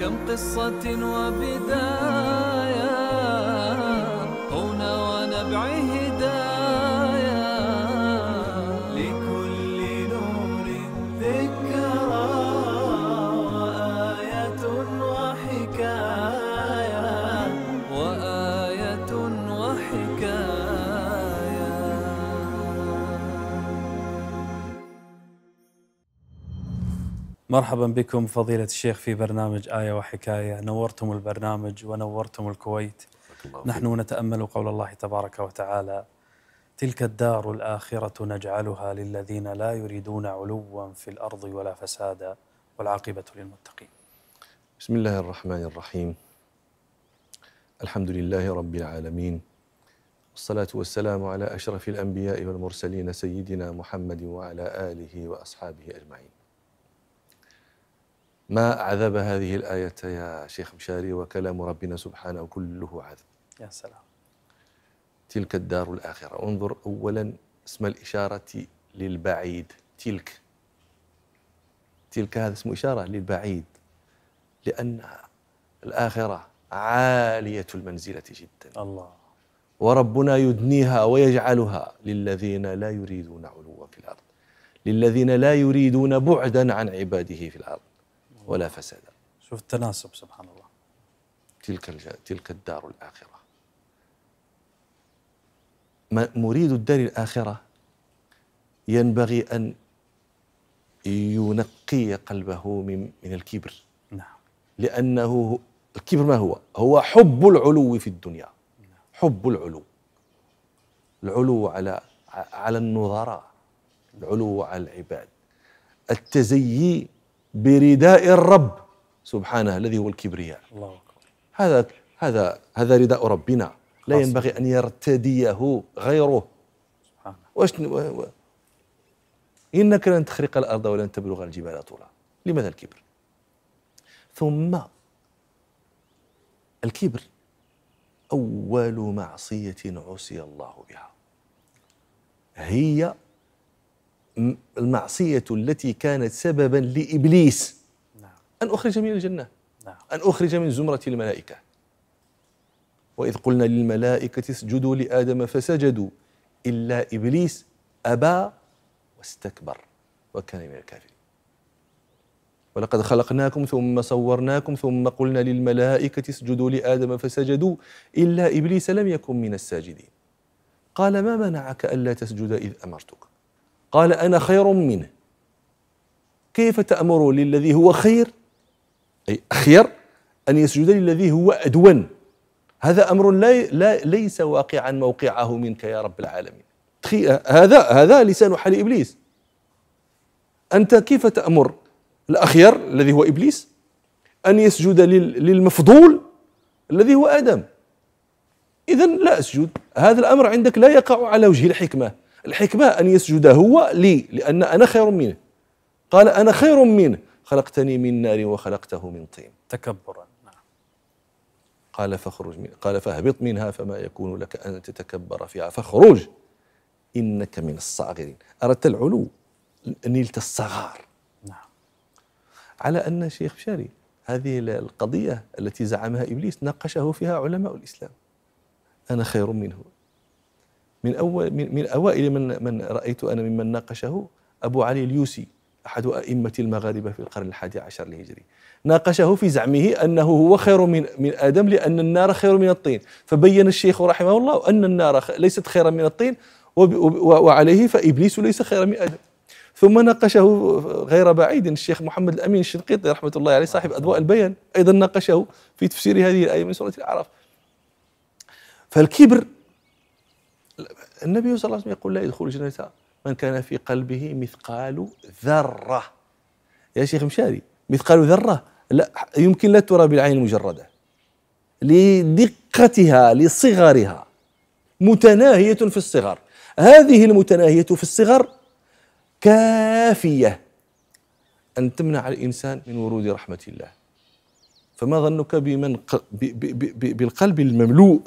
كم قصة وبداية هنا ونبعه مرحبا بكم فضيلة الشيخ في برنامج آية وحكاية نورتم البرنامج ونورتم الكويت نحن نتأمل قول الله تبارك وتعالى تلك الدار الآخرة نجعلها للذين لا يريدون علوا في الأرض ولا فسادا والعاقبة للمتقين بسم الله الرحمن الرحيم الحمد لله رب العالمين والصلاة والسلام على أشرف الأنبياء والمرسلين سيدنا محمد وعلى آله وأصحابه أجمعين ما أعذب هذه الآية يا شيخ مشاري وكلام ربنا سبحانه كله عذب يا سلام تلك الدار الآخرة انظر أولا اسم الإشارة للبعيد تلك تلك هذا اسم إشارة للبعيد لأن الآخرة عالية المنزلة جدا الله وربنا يدنيها ويجعلها للذين لا يريدون علوا في الأرض للذين لا يريدون بعدا عن عباده في الأرض ولا فسادا شوف التناسب سبحان الله تلك تلك الدار الآخرة مريد الدار الآخرة ينبغي أن ينقي قلبه من من الكبر نعم لأنه الكبر ما هو؟ هو حب العلو في الدنيا نعم. حب العلو العلو على على النظراء العلو على العباد التزيي برداء الرب سبحانه الذي هو الكبرياء الله أكبر. هذا هذا هذا رداء ربنا لا ينبغي ان يرتديه غيره سبحانه واش انك لن تخرق الارض ولن تبلغ الجبال طولا لماذا الكبر ثم الكبر اول معصيه عصي الله بها هي المعصية التي كانت سببا لإبليس نعم. أن أخرج من الجنة نعم. أن أخرج من زمرة الملائكة وإذ قلنا للملائكة اسجدوا لآدم فسجدوا إلا إبليس أبى واستكبر وكان من الكافرين ولقد خلقناكم ثم صورناكم ثم قلنا للملائكة اسجدوا لآدم فسجدوا إلا إبليس لم يكن من الساجدين قال ما منعك ألا تسجد إذ أمرتك قال أنا خير منه كيف تأمر للذي هو خير أي أخير أن يسجد للذي هو أدون هذا أمر لا, لا ليس واقعا موقعه منك يا رب العالمين هذا هذا لسان حال إبليس أنت كيف تأمر الأخير الذي هو إبليس أن يسجد للمفضول الذي هو آدم إذا لا أسجد هذا الأمر عندك لا يقع على وجه الحكمة الحكمة أن يسجد هو لي لأن أنا خير منه قال أنا خير منه خلقتني من نار وخلقته من طين تكبرا نعم. قال فاخرج من قال فاهبط منها فما يكون لك أن تتكبر فيها فاخرج إنك من الصاغرين أردت العلو نلت الصغار نعم. على أن شيخ بشاري هذه القضية التي زعمها إبليس ناقشه فيها علماء الإسلام أنا خير منه من أول من, من أوائل من من رأيت أنا ممن ناقشه أبو علي اليوسي أحد أئمة المغاربة في القرن الحادي عشر الهجري ناقشه في زعمه أنه هو خير من, من آدم لأن النار خير من الطين فبين الشيخ رحمه الله أن النار ليست خيرا من الطين وعليه فإبليس ليس خيرا من آدم ثم ناقشه غير بعيد الشيخ محمد الأمين الشنقيطي رحمة الله عليه صاحب أضواء البيان أيضا ناقشه في تفسير هذه الآية من سورة الأعراف فالكبر النبي صلى الله عليه وسلم يقول لا يدخل الجنة من كان في قلبه مثقال ذرة يا شيخ مشاري مثقال ذرة لا يمكن لا ترى بالعين المجردة لدقتها لصغرها متناهية في الصغر هذه المتناهية في الصغر كافية أن تمنع الإنسان من ورود رحمة الله فما ظنك بمن بالقلب المملوء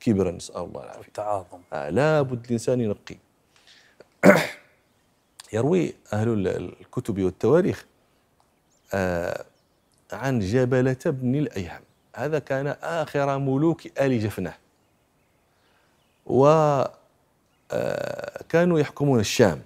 كبرا نسال الله العافيه والتعاظم آه لابد الانسان ينقي يروي اهل الكتب والتواريخ آه عن جبلة بن الايهم هذا كان اخر ملوك ال جفنه و آه، كانوا يحكمون الشام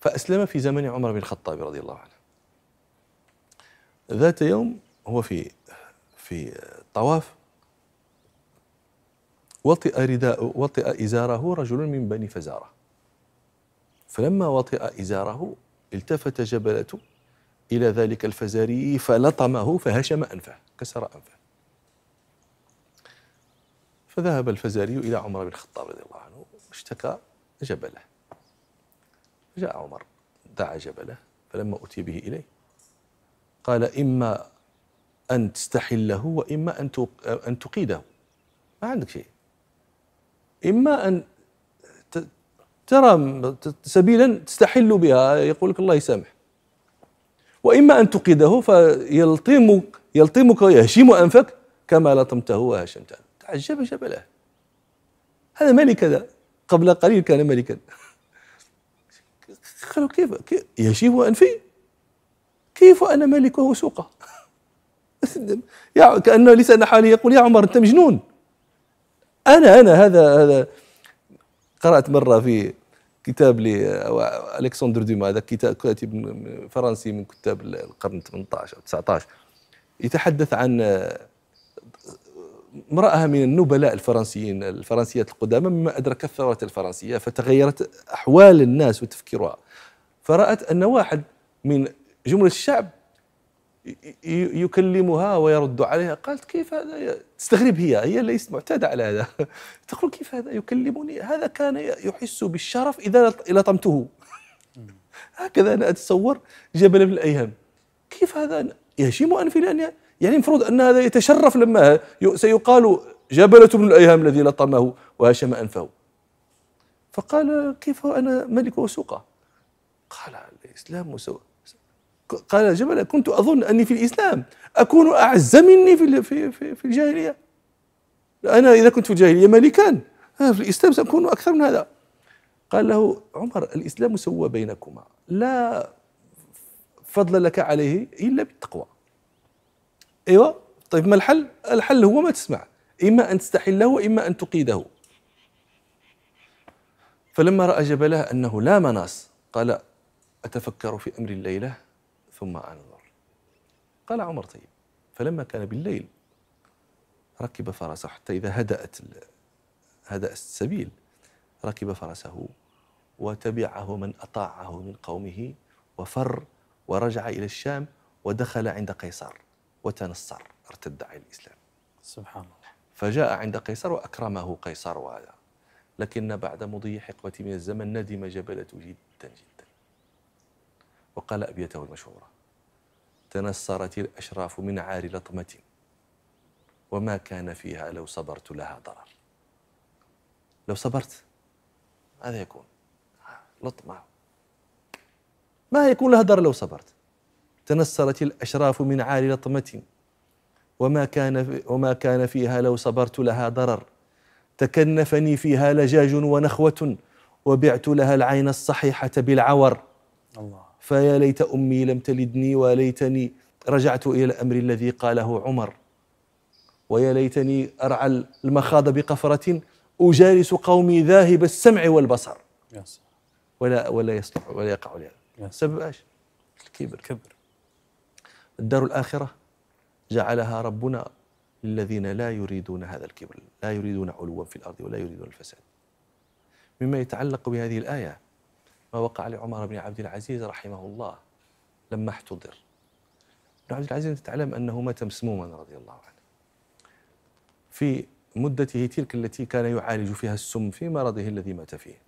فأسلم في زمن عمر بن الخطاب رضي الله عنه ذات يوم هو في في طواف وطئ رداء وطئ إزاره رجل من بني فزارة فلما وطئ إزاره التفت جبلته إلى ذلك الفزاري فلطمه فهشم أنفه كسر أنفه فذهب الفزاري إلى عمر بن الخطاب رضي الله عنه اشتكى جبله جاء عمر دعا جبله فلما أتي به إليه قال إما أن تستحله وإما أن أن تقيده ما عندك شيء إما أن ترى سبيلا تستحل بها يقول لك الله يسامح وإما أن تقيده فيلطمك يلطمك ويهشم أنفك كما لطمته وهشمته تعجب جبله هذا ملك هذا قبل قليل كان ملكا قالوا كيف, كيف يهشم أنفي كيف أنا ملك وهو سوقه كأنه لسان حاله يقول يا عمر أنت مجنون انا انا هذا هذا قرات مره في كتاب لي الكسندر هذا كتاب كاتب فرنسي من كتاب القرن 18 او 19 يتحدث عن امرأة من النبلاء الفرنسيين الفرنسيات القدامى مما أدرك الثورة الفرنسية فتغيرت أحوال الناس وتفكيرها فرأت أن واحد من جملة الشعب يكلمها ويرد عليها قالت كيف هذا تستغرب هي هي ليست معتادة على هذا تقول كيف هذا يكلمني هذا كان يحس بالشرف إذا لطمته هكذا أنا أتصور جبل من الأيهام كيف هذا يهشم أنفي لأن يعني المفروض أن هذا يتشرف لما سيقال جبلة بن الأيهام الذي لطمه وهشم أنفه فقال كيف أنا ملك وسوقه قال الإسلام سواء قال جبل كنت أظن أني في الإسلام أكون أعز مني في في في, في الجاهلية أنا إذا كنت في الجاهلية ملكا آه، في الإسلام سأكون أكثر من هذا قال له عمر الإسلام سوى بينكما لا فضل لك عليه إلا بالتقوى أيوة طيب ما الحل الحل هو ما تسمع إما أن تستحله وإما أن تقيده فلما رأى جبله أنه لا مناص قال أتفكر في أمر الليلة ثم أنظر قال عمر طيب فلما كان بالليل ركب فرسه حتى إذا هدأت هدأ السبيل ركب فرسه وتبعه من أطاعه من قومه وفر ورجع إلى الشام ودخل عند قيصر وتنصر ارتد عن الإسلام سبحان الله فجاء عند قيصر وأكرمه قيصر وهذا لكن بعد مضي حقبة من الزمن ندم جبلته جدا جدا وقال أبيته المشهورة تنصرت الأشراف من عار لطمة وما كان فيها لو صبرت لها ضرر لو صبرت هذا يكون لطمة ما يكون لها ضرر لو صبرت تنصرت الأشراف من عار لطمة وما كان وما كان فيها لو صبرت لها ضرر تكنفني فيها لجاج ونخوة وبعت لها العين الصحيحة بالعور الله فيا ليت امي لم تلدني وليتني رجعت الى الامر الذي قاله عمر ويا ليتني ارعى المخاض بقفره اجالس قومي ذاهب السمع والبصر ولا ولا يصلح ولا يقع لهذا سبب ايش؟ الكبر الكبر الدار الاخره جعلها ربنا للذين لا يريدون هذا الكبر لا يريدون علوا في الارض ولا يريدون الفساد مما يتعلق بهذه الايه ما وقع لعمر بن عبد العزيز رحمه الله لما احتضر ابن عبد العزيز تعلم أنه مات مسموما رضي الله عنه في مدته تلك التي كان يعالج فيها السم في مرضه الذي مات فيه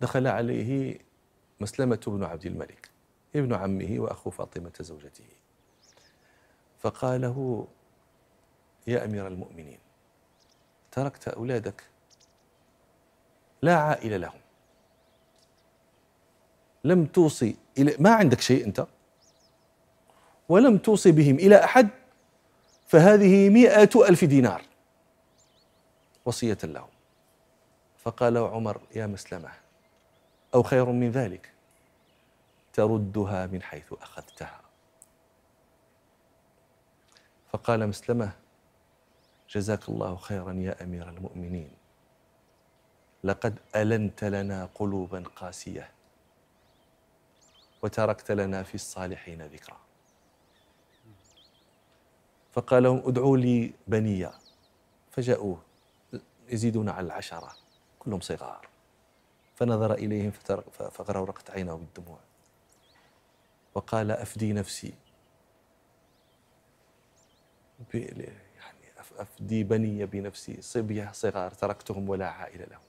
دخل عليه مسلمة بن عبد الملك ابن عمه وأخو فاطمة زوجته فقال له يا أمير المؤمنين تركت أولادك لا عائلة لهم لم توصي إلى ما عندك شيء أنت ولم توصي بهم إلى أحد فهذه مئة ألف دينار وصية لهم فقال عمر يا مسلمة أو خير من ذلك تردها من حيث أخذتها فقال مسلمة جزاك الله خيرا يا أمير المؤمنين لقد ألنت لنا قلوبا قاسية وتركت لنا في الصالحين ذكرى فقال لهم ادعوا لي بنية فجاءوه يزيدون على العشرة كلهم صغار فنظر إليهم فغرورقت عينه بالدموع وقال أفدي نفسي يعني أفدي بني بنفسي صبية صغار تركتهم ولا عائلة لهم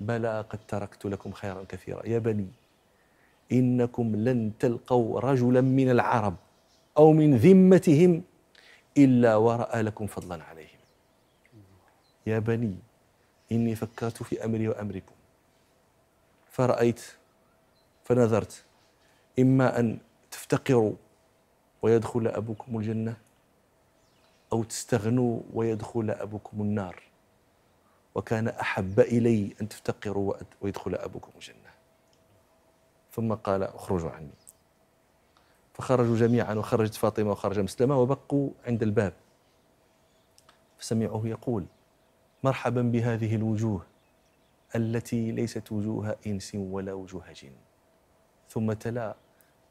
بلى قد تركت لكم خيرا كثيرا يا بني إنكم لن تلقوا رجلا من العرب أو من ذمتهم إلا ورأى لكم فضلا عليهم يا بني إني فكرت في أمري وأمركم فرأيت فنذرت إما أن تفتقروا ويدخل أبوكم الجنة أو تستغنوا ويدخل أبوكم النار وكان أحب إلي أن تفتقروا ويدخل أبوكم الجنة ثم قال اخرجوا عني فخرجوا جميعا وخرجت فاطمة وخرج مسلمة وبقوا عند الباب فسمعوه يقول مرحبا بهذه الوجوه التي ليست وجوه إنس ولا وجوه جن ثم تلا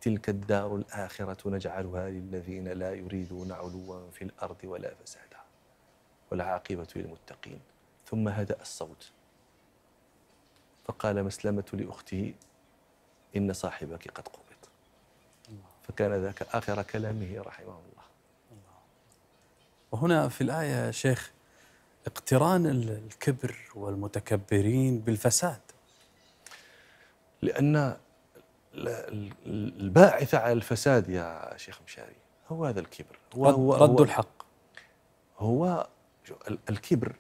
تلك الدار الآخرة نجعلها للذين لا يريدون علوا في الأرض ولا فسادا والعاقبة للمتقين ثم هدأ الصوت فقال مسلمة لأخته إن صاحبك قد قبض فكان ذاك آخر كلامه رحمه الله وهنا في الآية يا شيخ اقتران الكبر والمتكبرين بالفساد لأن الباعث على الفساد يا شيخ مشاري هو هذا الكبر هو رد, هو رد هو الحق هو الكبر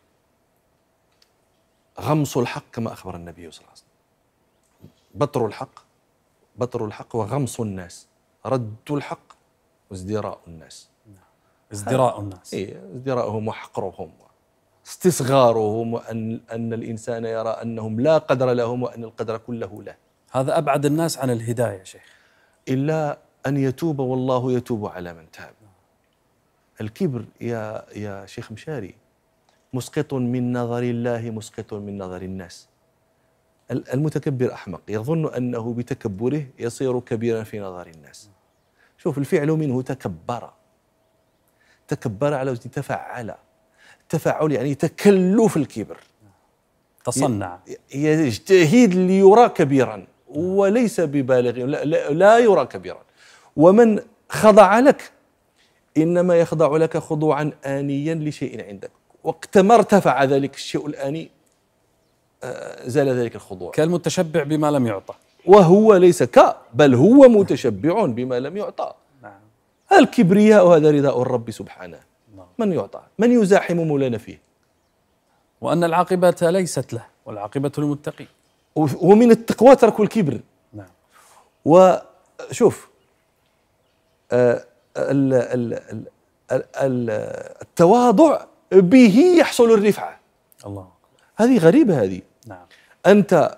غمص الحق كما أخبر النبي صلى الله عليه وسلم بطر الحق بطر الحق وغمص الناس رد الحق وازدراء الناس نعم. ازدراء الناس اي ازدراءهم وحقرهم استصغارهم وان ان الانسان يرى انهم لا قدر لهم وان القدر كله له هذا ابعد الناس عن الهدايه شيخ الا ان يتوب والله يتوب على من تاب الكبر يا يا شيخ مشاري مسقط من نظر الله مسقط من نظر الناس المتكبر أحمق يظن أنه بتكبره يصير كبيرا في نظر الناس شوف الفعل منه تكبر تكبر على وزن تفعل تفعل يعني تكلف الكبر تصنع يجتهد ليرى كبيرا وليس ببالغ لا, لا يرى كبيرا ومن خضع لك انما يخضع لك خضوعا انيا لشيء عندك وقت ما ارتفع ذلك الشيء الاني زال ذلك الخضوع كالمتشبع بما لم يعطى وهو ليس ك بل هو متشبع بما لم يعطى نعم. الكبرياء هذا رداء الرب سبحانه نعم. من يعطى من يزاحم مولانا فيه وأن العاقبة ليست له والعاقبة للمتقين ومن التقوى ترك الكبر نعم وشوف آه، ال ال ال التواضع به يحصل الرفعه الله هذه غريبه هذه أنت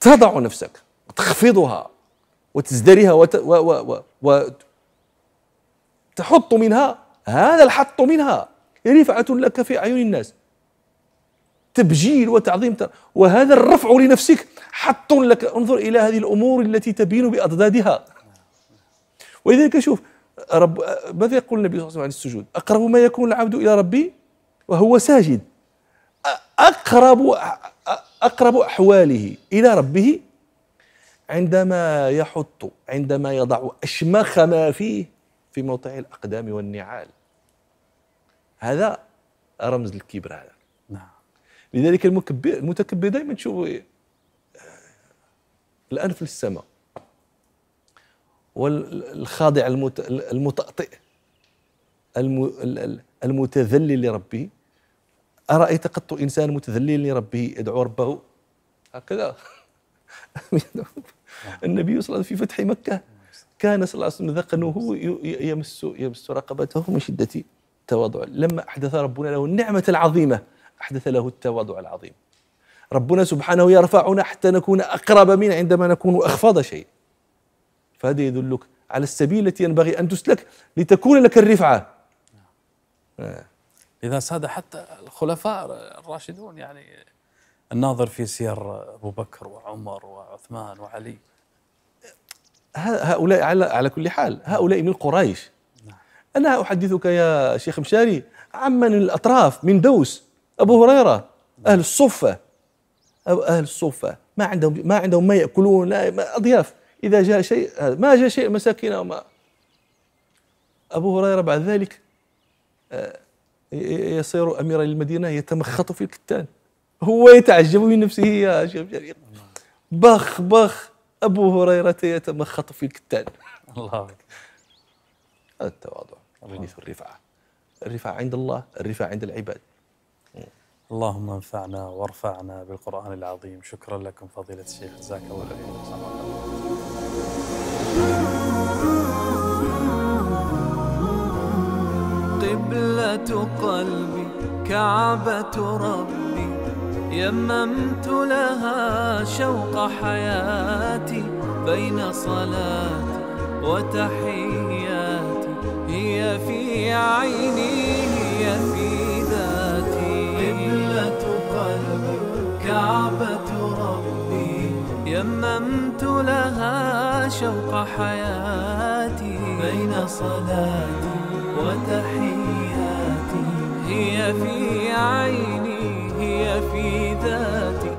تضع نفسك تخفضها وتزدريها وت... و... و... و... تحط منها هذا الحط منها رفعة لك في أعين الناس تبجيل وتعظيم وهذا الرفع لنفسك حط لك انظر إلى هذه الأمور التي تبين بأضدادها ولذلك شوف رب ماذا يقول النبي صلى الله عليه وسلم عن السجود أقرب ما يكون العبد إلى ربي وهو ساجد أقرب أقرب أحواله إلى ربه عندما يحط عندما يضع أشمخ ما فيه في موضع الأقدام والنعال هذا رمز الكبر هذا نعم لذلك المكبر المتكبر دائما تشوف آه، الأنف للسماء والخاضع المتأطئ المتذلل لربه أرأيت قط إنسان متذلل لربه يدعو ربه هكذا النبي صلى الله عليه وسلم في فتح مكة كان صلى الله عليه وسلم ذقنه يمس يمس رقبته من شدة التواضع لما أحدث ربنا له النعمة العظيمة أحدث له التواضع العظيم ربنا سبحانه يرفعنا حتى نكون أقرب منه عندما نكون أخفض شيء فهذا يدلك على السبيل التي ينبغي أن تسلك لتكون لك الرفعة آه. لذا ساد حتى الخلفاء الراشدون يعني الناظر في سير ابو بكر وعمر وعثمان وعلي هؤلاء على على كل حال هؤلاء من قريش نعم. انا احدثك يا شيخ مشاري عمن الاطراف من دوس ابو هريره نعم. اهل الصفه اهل الصفه ما عندهم ما عندهم ما ياكلون لا اضياف اذا جاء شيء ما جاء شيء مساكين ما ابو هريره بعد ذلك آه، يصير اميرا للمدينه يتمخط في الكتان هو يتعجب من نفسه يا شيخ جرير بخ بخ ابو هريره يتمخط في الكتان الله هذا التواضع حديث الرفعه الرفعه عند الله الرفعه عند العباد اللهم انفعنا وارفعنا بالقران العظيم شكرا لكم فضيله الشيخ جزاك الله خير قبلة قلبي كعبة ربي يممت لها شوق حياتي بين صلاتي وتحياتي هي في عيني هي في ذاتي قبلة قلبي كعبة ربي يممت لها شوق حياتي بين صلاتي وتحياتي هي في عيني هي في ذاتي